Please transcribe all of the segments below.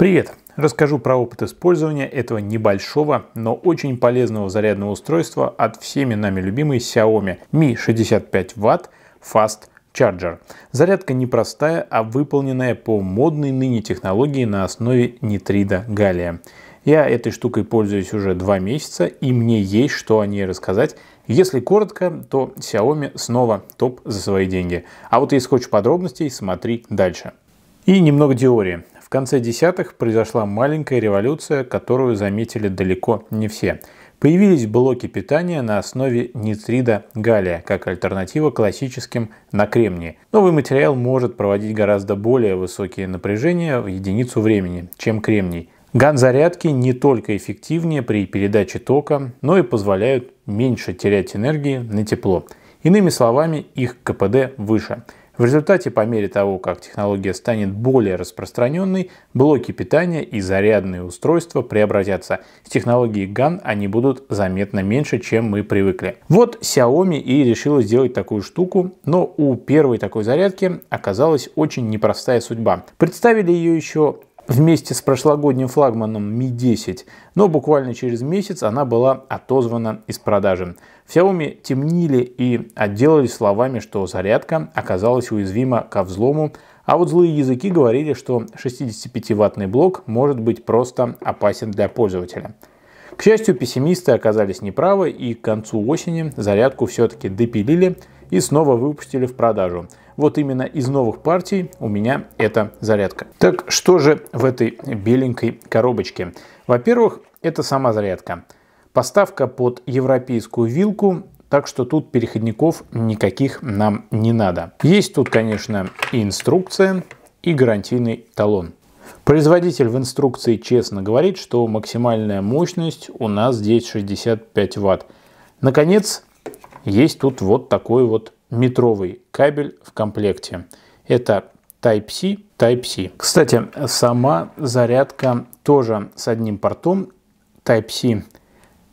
Привет! Расскажу про опыт использования этого небольшого, но очень полезного зарядного устройства от всеми нами любимой Xiaomi Mi 65 Watt Fast Charger. Зарядка непростая, а выполненная по модной ныне технологии на основе нитрида галлия. Я этой штукой пользуюсь уже два месяца, и мне есть что о ней рассказать. Если коротко, то Xiaomi снова топ за свои деньги. А вот если хочешь подробностей, смотри дальше. И немного теории. В конце десятых произошла маленькая революция, которую заметили далеко не все. Появились блоки питания на основе нитрида галлия, как альтернатива классическим на кремнии. Новый материал может проводить гораздо более высокие напряжения в единицу времени, чем кремний. Ган-зарядки не только эффективнее при передаче тока, но и позволяют меньше терять энергии на тепло. Иными словами, их КПД выше – в результате, по мере того, как технология станет более распространенной, блоки питания и зарядные устройства преобразятся. С технологией GAN они будут заметно меньше, чем мы привыкли. Вот Xiaomi и решила сделать такую штуку, но у первой такой зарядки оказалась очень непростая судьба. Представили ее еще вместе с прошлогодним флагманом Mi 10, но буквально через месяц она была отозвана из продажи. В Xiaomi темнили и отделались словами, что зарядка оказалась уязвима ко взлому, а вот злые языки говорили, что 65-ваттный блок может быть просто опасен для пользователя. К счастью, пессимисты оказались неправы, и к концу осени зарядку все-таки допилили и снова выпустили в продажу. Вот именно из новых партий у меня эта зарядка. Так что же в этой беленькой коробочке? Во-первых, это сама зарядка. Поставка под европейскую вилку, так что тут переходников никаких нам не надо. Есть тут, конечно, и инструкция, и гарантийный талон. Производитель в инструкции честно говорит, что максимальная мощность у нас здесь 65 ватт. Наконец, есть тут вот такой вот метровый кабель в комплекте. Это Type-C, Type-C. Кстати, сама зарядка тоже с одним портом Type-C.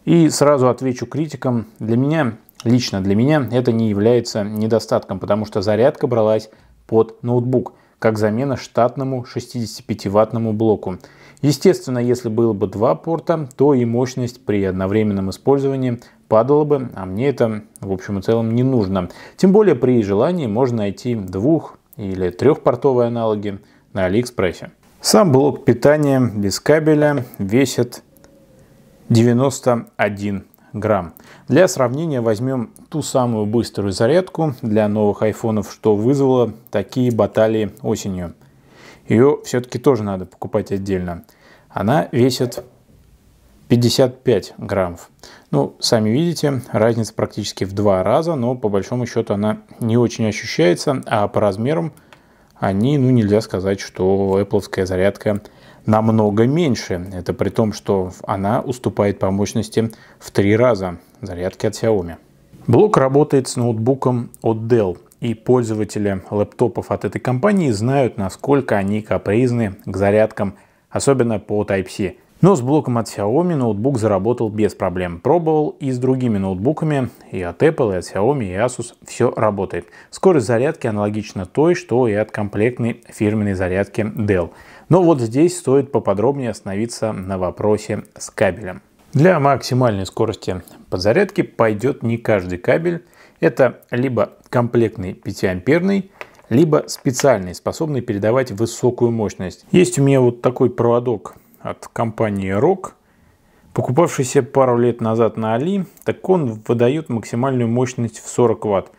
И сразу отвечу критикам, для меня, лично для меня, это не является недостатком, потому что зарядка бралась под ноутбук, как замена штатному 65-ваттному блоку. Естественно, если было бы два порта, то и мощность при одновременном использовании падало бы, а мне это в общем и целом не нужно. Тем более при желании можно найти двух или трехпортовые аналоги на Алиэкспрессе. Сам блок питания без кабеля весит 91 грамм. Для сравнения возьмем ту самую быструю зарядку для новых айфонов, что вызвало такие баталии осенью. Ее все-таки тоже надо покупать отдельно. Она весит 55 граммов. Ну, сами видите, разница практически в два раза, но по большому счету она не очень ощущается, а по размерам они, ну, нельзя сказать, что Apple зарядка намного меньше. Это при том, что она уступает по мощности в три раза зарядки от Xiaomi. Блок работает с ноутбуком от Dell, и пользователи лэптопов от этой компании знают, насколько они капризны к зарядкам, особенно по Type-C. Но с блоком от Xiaomi ноутбук заработал без проблем. Пробовал и с другими ноутбуками, и от Apple, и от Xiaomi, и Asus все работает. Скорость зарядки аналогична той, что и от комплектной фирменной зарядки Dell. Но вот здесь стоит поподробнее остановиться на вопросе с кабелем. Для максимальной скорости подзарядки пойдет не каждый кабель. Это либо комплектный 5-амперный, либо специальный, способный передавать высокую мощность. Есть у меня вот такой проводок от компании ROG, покупавшийся пару лет назад на Али, так он выдает максимальную мощность в 40 Вт.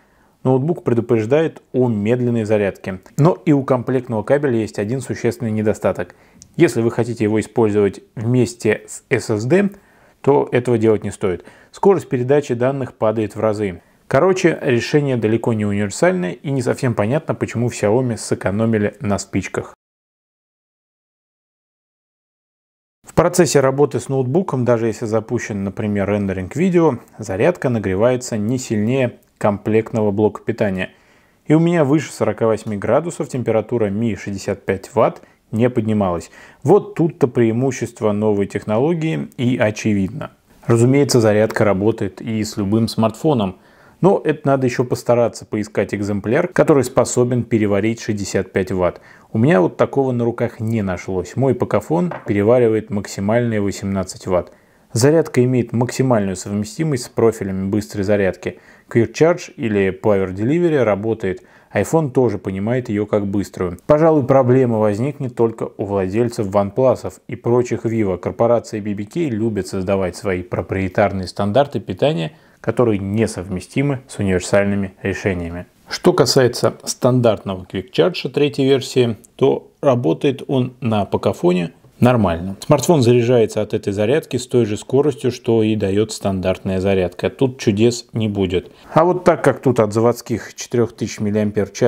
Ноутбук предупреждает о медленной зарядке. Но и у комплектного кабеля есть один существенный недостаток. Если вы хотите его использовать вместе с SSD, то этого делать не стоит. Скорость передачи данных падает в разы. Короче, решение далеко не универсальное и не совсем понятно, почему в Xiaomi сэкономили на спичках. процессе работы с ноутбуком, даже если запущен, например, рендеринг видео, зарядка нагревается не сильнее комплектного блока питания. И у меня выше 48 градусов температура Mi 65 Вт не поднималась. Вот тут-то преимущество новой технологии и очевидно. Разумеется, зарядка работает и с любым смартфоном – но это надо еще постараться поискать экземпляр, который способен переварить 65 ватт. У меня вот такого на руках не нашлось. Мой покафон переваривает максимальные 18 ватт. Зарядка имеет максимальную совместимость с профилями быстрой зарядки – Quick Charge или Power Delivery работает. iPhone тоже понимает ее как быструю. Пожалуй, проблема возникнет только у владельцев OnePlus и прочих Vivo. Корпорации BBK любят создавать свои проприетарные стандарты питания, которые несовместимы с универсальными решениями. Что касается стандартного Quick Charge третьей версии, то работает он на покафоне Нормально. Смартфон заряжается от этой зарядки с той же скоростью, что и дает стандартная зарядка. Тут чудес не будет. А вот так как тут от заводских 4000 мАч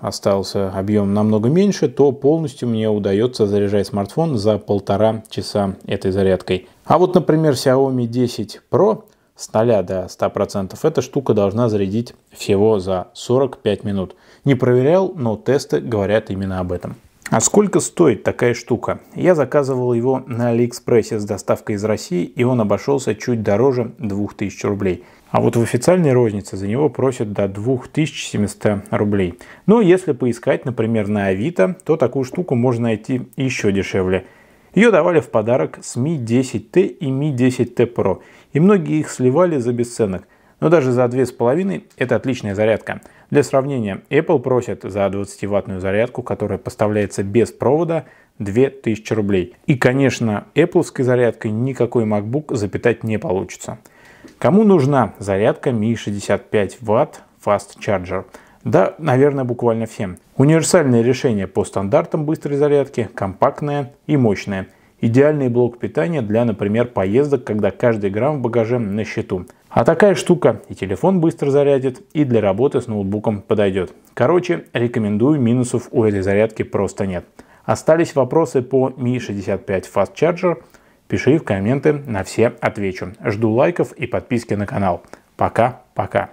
остался объем намного меньше, то полностью мне удается заряжать смартфон за полтора часа этой зарядкой. А вот, например, Xiaomi 10 Pro с 0 до 100% эта штука должна зарядить всего за 45 минут. Не проверял, но тесты говорят именно об этом. А сколько стоит такая штука? Я заказывал его на Алиэкспрессе с доставкой из России, и он обошелся чуть дороже 2000 рублей. А вот в официальной рознице за него просят до 2700 рублей. Но если поискать, например, на Авито, то такую штуку можно найти еще дешевле. Ее давали в подарок с Mi 10T и Mi 10T Pro, и многие их сливали за бесценок – но даже за 2,5 это отличная зарядка. Для сравнения, Apple просит за 20-ваттную зарядку, которая поставляется без провода, 2000 рублей. И, конечно, Apple зарядкой никакой MacBook запитать не получится. Кому нужна зарядка Mi 65 Вт Fast Charger? Да, наверное, буквально всем. Универсальное решение по стандартам быстрой зарядки, компактное и мощное – Идеальный блок питания для, например, поездок, когда каждый грамм в багаже на счету. А такая штука и телефон быстро зарядит, и для работы с ноутбуком подойдет. Короче, рекомендую, минусов у этой зарядки просто нет. Остались вопросы по Mi 65 Fast Charger. Пиши в комменты, на все отвечу. Жду лайков и подписки на канал. Пока-пока.